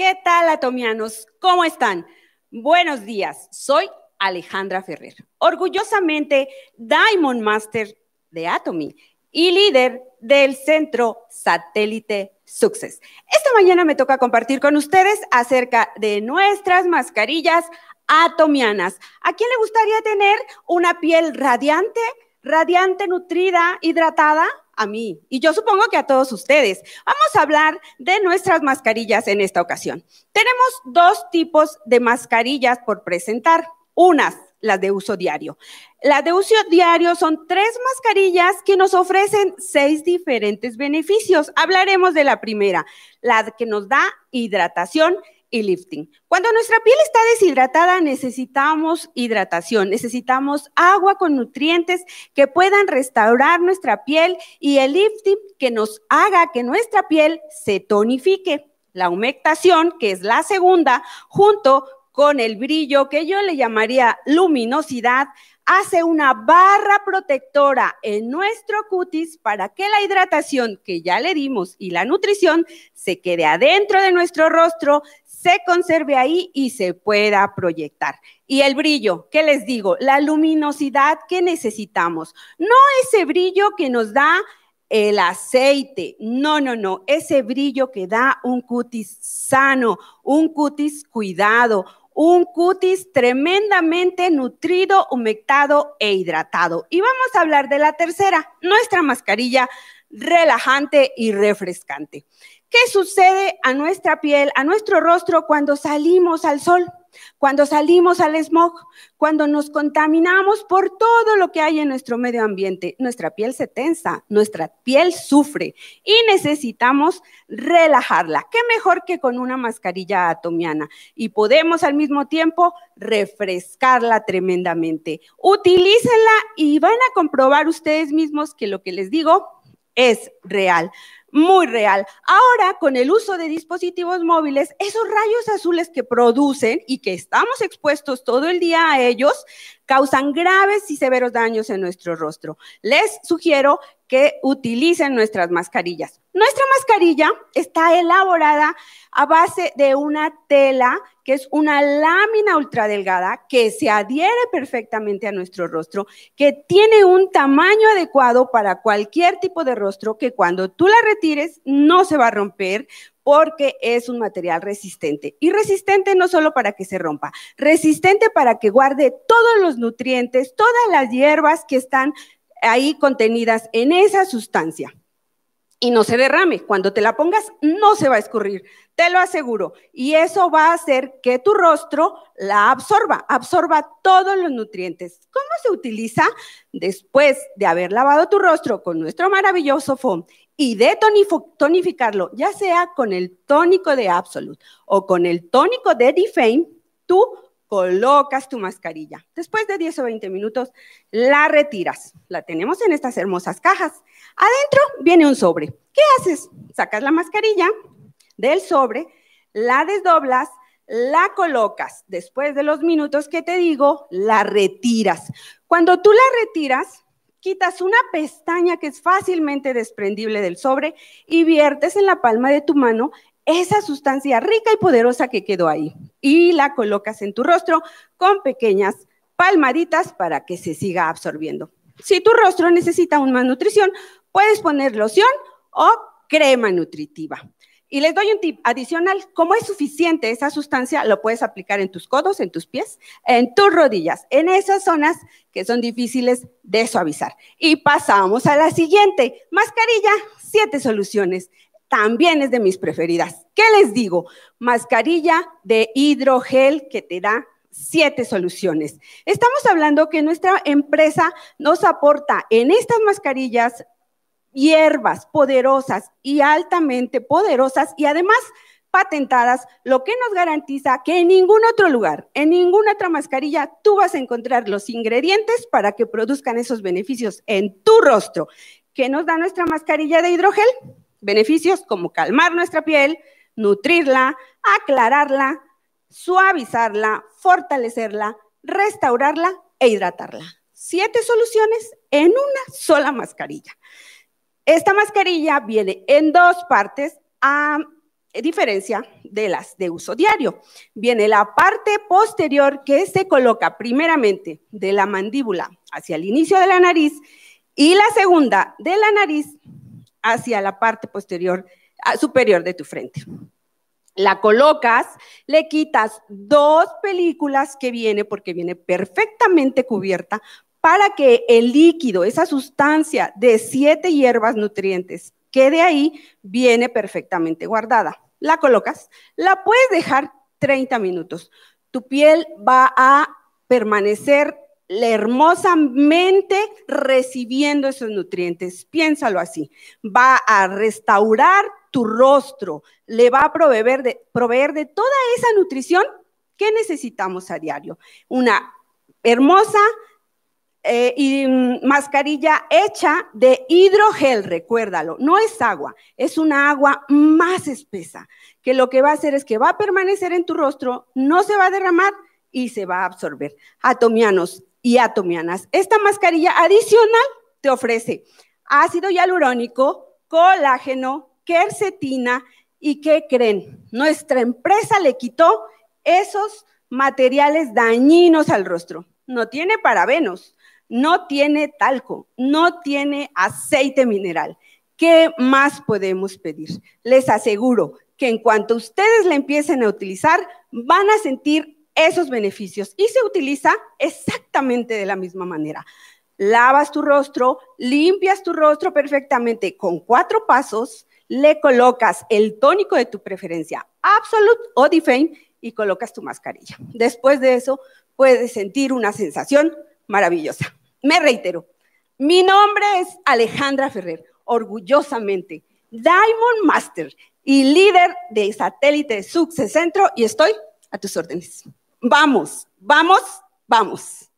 ¿Qué tal, atomianos? ¿Cómo están? Buenos días, soy Alejandra Ferrer, orgullosamente Diamond Master de Atomy y líder del Centro Satélite Success. Esta mañana me toca compartir con ustedes acerca de nuestras mascarillas atomianas. ¿A quién le gustaría tener una piel radiante, radiante, nutrida, hidratada? a mí y yo supongo que a todos ustedes. Vamos a hablar de nuestras mascarillas en esta ocasión. Tenemos dos tipos de mascarillas por presentar. Unas, las de uso diario. Las de uso diario son tres mascarillas que nos ofrecen seis diferentes beneficios. Hablaremos de la primera, la que nos da hidratación y lifting. Cuando nuestra piel está deshidratada, necesitamos hidratación, necesitamos agua con nutrientes que puedan restaurar nuestra piel y el lifting que nos haga que nuestra piel se tonifique. La humectación, que es la segunda, junto con el brillo, que yo le llamaría luminosidad, hace una barra protectora en nuestro cutis para que la hidratación que ya le dimos y la nutrición se quede adentro de nuestro rostro, se conserve ahí y se pueda proyectar. Y el brillo, ¿qué les digo? La luminosidad que necesitamos. No ese brillo que nos da el aceite. No, no, no. Ese brillo que da un cutis sano, un cutis cuidado, un cutis tremendamente nutrido, humectado e hidratado. Y vamos a hablar de la tercera, nuestra mascarilla relajante y refrescante. ¿Qué sucede a nuestra piel, a nuestro rostro cuando salimos al sol, cuando salimos al smog, cuando nos contaminamos por todo lo que hay en nuestro medio ambiente? Nuestra piel se tensa, nuestra piel sufre y necesitamos relajarla. ¿Qué mejor que con una mascarilla atomiana? Y podemos al mismo tiempo refrescarla tremendamente. Utilícenla y van a comprobar ustedes mismos que lo que les digo es real muy real. Ahora, con el uso de dispositivos móviles, esos rayos azules que producen y que estamos expuestos todo el día a ellos, causan graves y severos daños en nuestro rostro. Les sugiero que utilicen nuestras mascarillas. Nuestra mascarilla está elaborada a base de una tela que es una lámina ultradelgada que se adhiere perfectamente a nuestro rostro, que tiene un tamaño adecuado para cualquier tipo de rostro que cuando tú la retires no se va a romper porque es un material resistente. Y resistente no solo para que se rompa, resistente para que guarde todos los nutrientes, todas las hierbas que están ahí contenidas en esa sustancia y no se derrame. Cuando te la pongas, no se va a escurrir, te lo aseguro. Y eso va a hacer que tu rostro la absorba, absorba todos los nutrientes. ¿Cómo se utiliza? Después de haber lavado tu rostro con nuestro maravilloso foam y de tonificarlo, ya sea con el tónico de Absolute o con el tónico de Defame, tú colocas tu mascarilla. Después de 10 o 20 minutos, la retiras. La tenemos en estas hermosas cajas. Adentro viene un sobre. ¿Qué haces? Sacas la mascarilla del sobre, la desdoblas, la colocas. Después de los minutos que te digo, la retiras. Cuando tú la retiras, quitas una pestaña que es fácilmente desprendible del sobre y viertes en la palma de tu mano esa sustancia rica y poderosa que quedó ahí y la colocas en tu rostro con pequeñas palmaditas para que se siga absorbiendo. Si tu rostro necesita más nutrición, puedes poner loción o crema nutritiva. Y les doy un tip adicional, como es suficiente esa sustancia, lo puedes aplicar en tus codos, en tus pies, en tus rodillas, en esas zonas que son difíciles de suavizar. Y pasamos a la siguiente, mascarilla, siete soluciones también es de mis preferidas. ¿Qué les digo? Mascarilla de hidrogel que te da siete soluciones. Estamos hablando que nuestra empresa nos aporta en estas mascarillas hierbas poderosas y altamente poderosas y además patentadas, lo que nos garantiza que en ningún otro lugar, en ninguna otra mascarilla, tú vas a encontrar los ingredientes para que produzcan esos beneficios en tu rostro. ¿Qué nos da nuestra mascarilla de hidrogel? Beneficios como calmar nuestra piel, nutrirla, aclararla, suavizarla, fortalecerla, restaurarla e hidratarla. Siete soluciones en una sola mascarilla. Esta mascarilla viene en dos partes a diferencia de las de uso diario. Viene la parte posterior que se coloca primeramente de la mandíbula hacia el inicio de la nariz y la segunda de la nariz hacia la parte posterior, ah, superior de tu frente. La colocas, le quitas dos películas que viene, porque viene perfectamente cubierta, para que el líquido, esa sustancia de siete hierbas nutrientes quede ahí viene perfectamente guardada. La colocas, la puedes dejar 30 minutos. Tu piel va a permanecer hermosamente recibiendo esos nutrientes. Piénsalo así. Va a restaurar tu rostro, le va a proveer de, proveer de toda esa nutrición que necesitamos a diario. Una hermosa eh, mm, mascarilla hecha de hidrogel, recuérdalo, no es agua, es una agua más espesa, que lo que va a hacer es que va a permanecer en tu rostro, no se va a derramar y se va a absorber. Atomianos, y atomianas. Esta mascarilla adicional te ofrece ácido hialurónico, colágeno, quercetina y ¿qué creen? Nuestra empresa le quitó esos materiales dañinos al rostro. No tiene parabenos, no tiene talco, no tiene aceite mineral. ¿Qué más podemos pedir? Les aseguro que en cuanto ustedes la empiecen a utilizar, van a sentir esos beneficios y se utiliza exactamente de la misma manera. Lavas tu rostro, limpias tu rostro perfectamente con cuatro pasos, le colocas el tónico de tu preferencia, Absolute o Defame, y colocas tu mascarilla. Después de eso, puedes sentir una sensación maravillosa. Me reitero, mi nombre es Alejandra Ferrer, orgullosamente Diamond Master y líder de satélite Success Centro y estoy a tus órdenes. Vamos, vamos, vamos.